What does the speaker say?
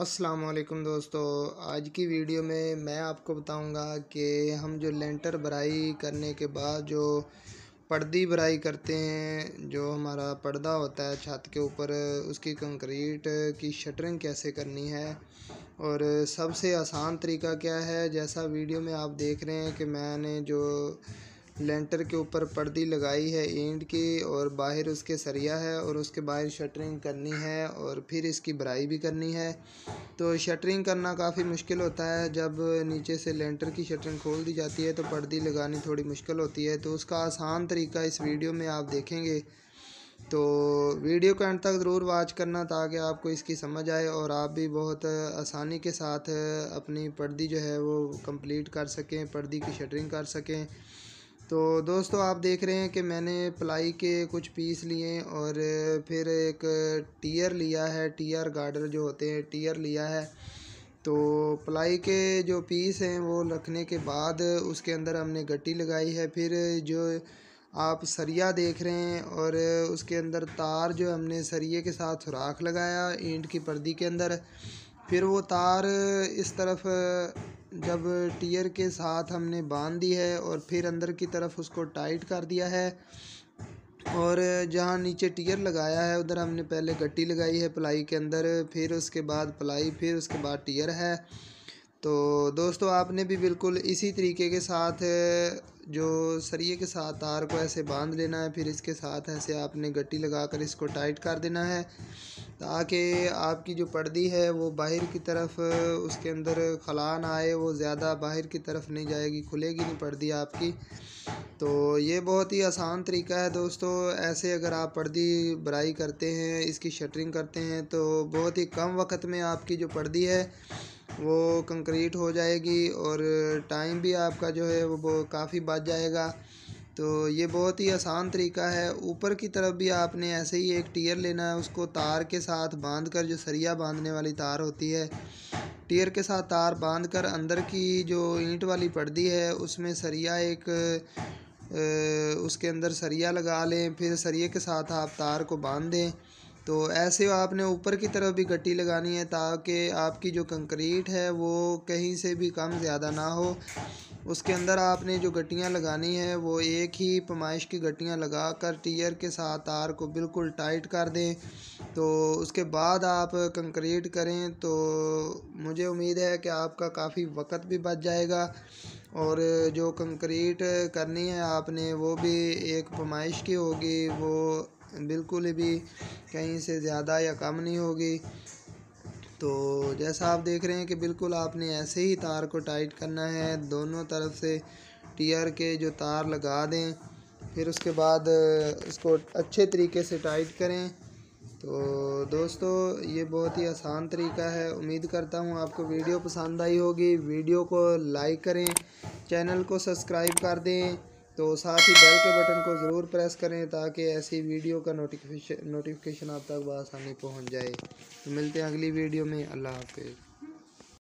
असलकम दोस्तों आज की वीडियो में मैं आपको बताऊंगा कि हम जो लेंटर बराई करने के बाद जो पर्दी बराई करते हैं जो हमारा पर्दा होता है छत के ऊपर उसकी कंक्रीट की शटरिंग कैसे करनी है और सबसे आसान तरीका क्या है जैसा वीडियो में आप देख रहे हैं कि मैंने जो लेंटर के ऊपर पर्दी लगाई है ईंट की और बाहर उसके सरिया है और उसके बाहर शटरिंग करनी है और फिर इसकी भराई भी करनी है तो शटरिंग करना काफ़ी मुश्किल होता है जब नीचे से लेंटर की शटरिंग खोल दी जाती है तो पर्दी लगानी थोड़ी मुश्किल होती है तो उसका आसान तरीका इस वीडियो में आप देखेंगे तो वीडियो को एंड तक ज़रूर वॉच करना ताकि आपको इसकी समझ आए और आप भी बहुत आसानी के साथ अपनी पर्दी जो है वो कंप्लीट कर सकें पर्दी की शटरिंग कर सकें तो दोस्तों आप देख रहे हैं कि मैंने प्लाई के कुछ पीस लिए और फिर एक टीयर लिया है टीयर गार्डर जो होते हैं टीयर लिया है तो प्लाई के जो पीस हैं वो रखने के बाद उसके अंदर हमने गट्टी लगाई है फिर जो आप सरिया देख रहे हैं और उसके अंदर तार जो हमने सरिये के साथ सुराख लगाया ईंट की पर्दी के अंदर फिर वो तार इस तरफ जब टीयर के साथ हमने बांध दी है और फिर अंदर की तरफ उसको टाइट कर दिया है और जहाँ नीचे टीयर लगाया है उधर हमने पहले गट्टी लगाई है प्लाई के अंदर फिर उसके बाद प्लाई फिर उसके बाद टीयर है तो दोस्तों आपने भी बिल्कुल इसी तरीके के साथ जो सरिये के साथ तार को ऐसे बांध लेना है फिर इसके साथ ऐसे आपने गट्टी लगा कर इसको टाइट कर देना है ताकि आपकी जो पर्दी है वो बाहर की तरफ उसके अंदर खला ना आए वो ज़्यादा बाहर की तरफ नहीं जाएगी खुलेगी नहीं पर्दी आपकी तो ये बहुत ही आसान तरीका है दोस्तों ऐसे अगर आप पर्दी बराई करते हैं इसकी शटरिंग करते हैं तो बहुत ही कम वक्त में आपकी जो पर्दी है वो कंक्रीट हो जाएगी और टाइम भी आपका जो है वो काफ़ी बच जाएगा तो ये बहुत ही आसान तरीका है ऊपर की तरफ भी आपने ऐसे ही एक टीयर लेना है उसको तार के साथ बांध कर जो सरिया बांधने वाली तार होती है टीयर के साथ तार बांध कर अंदर की जो ईंट वाली पर्दी है उसमें सरिया एक उसके अंदर सरिया लगा लें फिर सरिए के साथ आप तार को बांध दें तो ऐसे आपने ऊपर की तरफ भी गट्टी लगानी है ताकि आपकी जो कंक्रीट है वो कहीं से भी कम ज़्यादा ना हो उसके अंदर आपने जो गटियाँ लगानी है वो एक ही पमाइश की गटियाँ लगा कर टीयर के साथ तार को बिल्कुल टाइट कर दें तो उसके बाद आप कंक्रीट करें तो मुझे उम्मीद है कि आपका काफ़ी वक्त भी बच जाएगा और जो कंक्रीट करनी है आपने वो भी एक पमाइश की होगी वो बिल्कुल भी कहीं से ज़्यादा या कम नहीं होगी तो जैसा आप देख रहे हैं कि बिल्कुल आपने ऐसे ही तार को टाइट करना है दोनों तरफ से टीयर के जो तार लगा दें फिर उसके बाद इसको अच्छे तरीके से टाइट करें तो दोस्तों ये बहुत ही आसान तरीका है उम्मीद करता हूँ आपको वीडियो पसंद आई होगी वीडियो को लाइक करें चैनल को सब्सक्राइब कर दें तो साथ ही बेल के बटन को ज़रूर प्रेस करें ताकि ऐसी वीडियो का नोटिफिकेशन नोटिफिकेशन आप तक बसानी पहुँच जाए तो मिलते हैं अगली वीडियो में अल्लाह हाफिज़